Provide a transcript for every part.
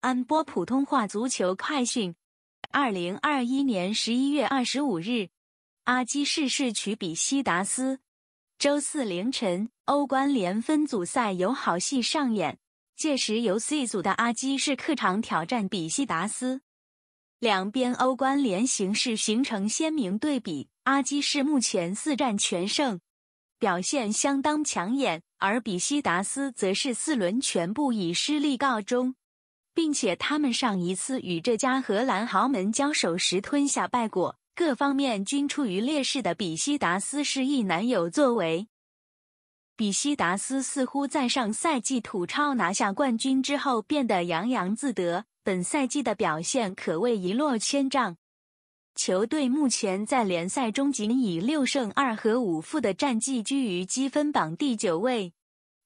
安播普通话足球快讯：二零二一年十一月二十五日，阿基士市取比西达斯。周四凌晨欧冠联分组赛有好戏上演，届时由 C 组的阿基士客场挑战比西达斯。两边欧冠联形势形成鲜明对比，阿基士目前四战全胜，表现相当抢眼，而比西达斯则是四轮全部以失利告终。并且他们上一次与这家荷兰豪门交手时吞下败果，各方面均处于劣势的比西达斯亦难有作为。比西达斯似乎在上赛季土超拿下冠军之后变得洋洋自得，本赛季的表现可谓一落千丈。球队目前在联赛中仅以六胜二和五负的战绩居于积分榜第九位，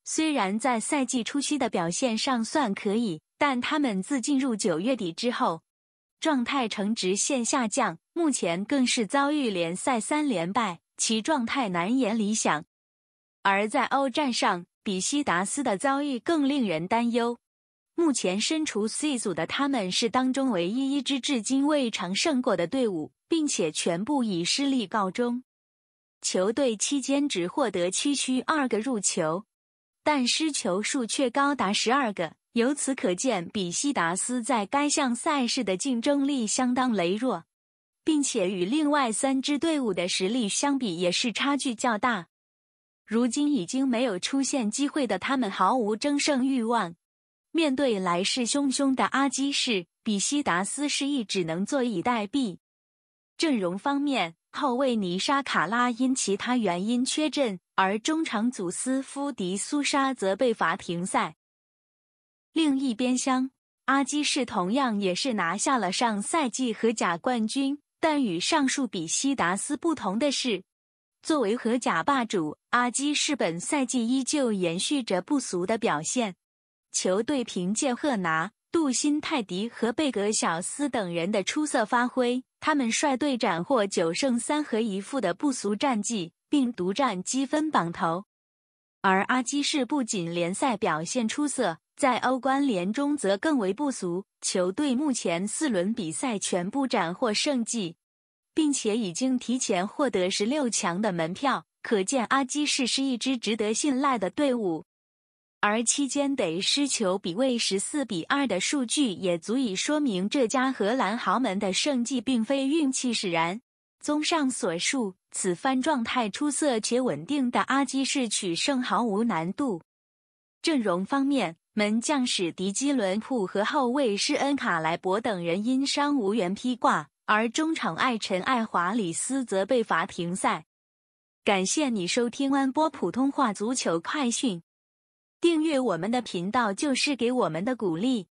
虽然在赛季初期的表现尚算可以。但他们自进入九月底之后，状态呈直线下降，目前更是遭遇联赛三连败，其状态难言理想。而在欧战上，比西达斯的遭遇更令人担忧。目前身处 C 组的他们，是当中唯一一支至今未尝胜过的队伍，并且全部以失利告终。球队期间只获得七区二个入球，但失球数却高达十二个。由此可见，比西达斯在该项赛事的竞争力相当羸弱，并且与另外三支队伍的实力相比也是差距较大。如今已经没有出现机会的他们毫无争胜欲望，面对来势汹汹的阿基士，比西达斯示意只能坐以待毙。阵容方面，后卫尼沙卡拉因其他原因缺阵，而中场祖斯夫迪苏沙则被罚停赛。另一边厢，阿基士同样也是拿下了上赛季荷甲冠军。但与上述比西达斯不同的是，作为荷甲霸主，阿基士本赛季依旧延续着不俗的表现。球队凭借赫拿、杜新、泰迪和贝格小斯等人的出色发挥，他们率队斩获九胜三和一负的不俗战绩，并独占积分榜头。而阿基士不仅联赛表现出色。在欧冠联中则更为不俗，球队目前四轮比赛全部斩获胜绩，并且已经提前获得十六强的门票。可见阿基士是一支值得信赖的队伍，而期间得失球比为十四比二的数据也足以说明这家荷兰豪门的胜绩并非运气使然。综上所述，此番状态出色且稳定的阿基士取胜毫无难度。阵容方面。门将史迪基伦普和后卫施恩卡莱博等人因伤无缘披挂，而中场艾臣艾华里斯则被罚停赛。感谢你收听安波普通话足球快讯，订阅我们的频道就是给我们的鼓励。